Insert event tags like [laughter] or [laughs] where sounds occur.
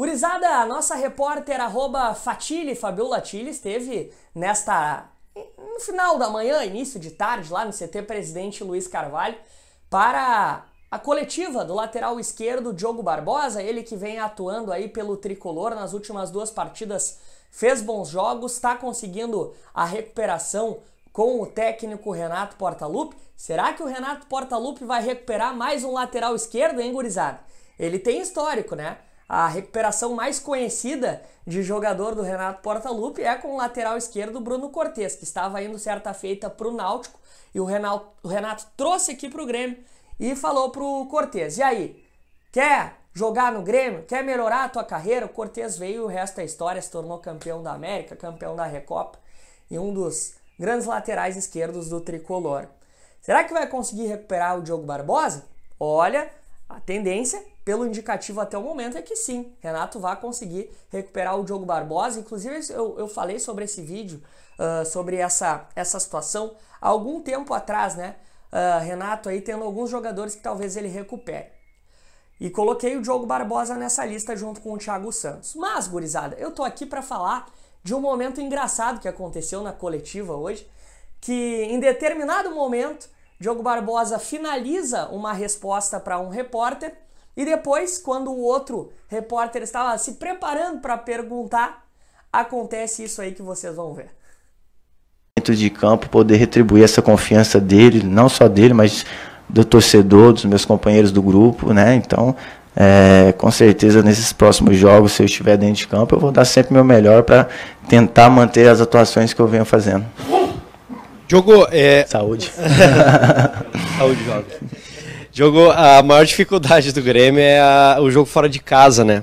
Gurizada, a nossa repórter arroba Fatile, Fabiola Tilly, esteve nesta. no final da manhã, início de tarde, lá no CT Presidente Luiz Carvalho, para a coletiva do lateral esquerdo Diogo Barbosa, ele que vem atuando aí pelo tricolor nas últimas duas partidas, fez bons jogos, está conseguindo a recuperação com o técnico Renato Portaluppi. Será que o Renato Portaluppi vai recuperar mais um lateral esquerdo, hein, gurizada? Ele tem histórico, né? A recuperação mais conhecida de jogador do Renato Portaluppi é com o lateral esquerdo Bruno Cortes, que estava indo certa feita para o Náutico e o Renato, o Renato trouxe aqui para o Grêmio e falou para o Cortes: E aí, quer jogar no Grêmio? Quer melhorar a tua carreira? O Cortes veio e o resto é história, se tornou campeão da América, campeão da Recopa e um dos grandes laterais esquerdos do tricolor. Será que vai conseguir recuperar o Diogo Barbosa? Olha, a tendência pelo indicativo até o momento é que sim, Renato vai conseguir recuperar o Diogo Barbosa. Inclusive, eu, eu falei sobre esse vídeo, uh, sobre essa, essa situação, há algum tempo atrás, né? Uh, Renato aí tendo alguns jogadores que talvez ele recupere. E coloquei o Diogo Barbosa nessa lista junto com o Thiago Santos. Mas, gurizada, eu tô aqui para falar de um momento engraçado que aconteceu na coletiva hoje, que em determinado momento, Diogo Barbosa finaliza uma resposta para um repórter e depois, quando o outro repórter estava se preparando para perguntar, acontece isso aí que vocês vão ver. Dentro de campo, poder retribuir essa confiança dele, não só dele, mas do torcedor, dos meus companheiros do grupo, né? Então, é, com certeza nesses próximos jogos, se eu estiver dentro de campo, eu vou dar sempre meu melhor para tentar manter as atuações que eu venho fazendo. Jogou. é... Saúde. [laughs] [laughs] Saúde, Diogo. Jogo, a maior dificuldade do Grêmio é a, o jogo fora de casa, né?